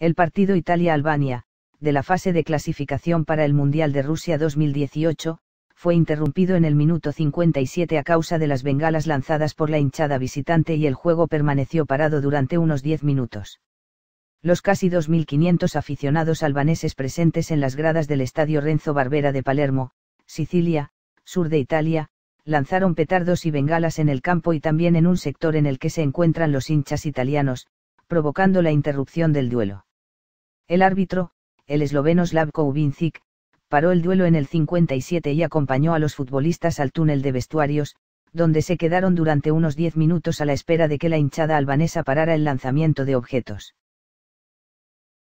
el partido Italia-Albania, de la fase de clasificación para el Mundial de Rusia 2018, fue interrumpido en el minuto 57 a causa de las bengalas lanzadas por la hinchada visitante y el juego permaneció parado durante unos 10 minutos. Los casi 2.500 aficionados albaneses presentes en las gradas del Estadio Renzo Barbera de Palermo, Sicilia, sur de Italia, lanzaron petardos y bengalas en el campo y también en un sector en el que se encuentran los hinchas italianos, provocando la interrupción del duelo. El árbitro, el esloveno Slavko Vincic, paró el duelo en el 57 y acompañó a los futbolistas al túnel de vestuarios, donde se quedaron durante unos 10 minutos a la espera de que la hinchada albanesa parara el lanzamiento de objetos.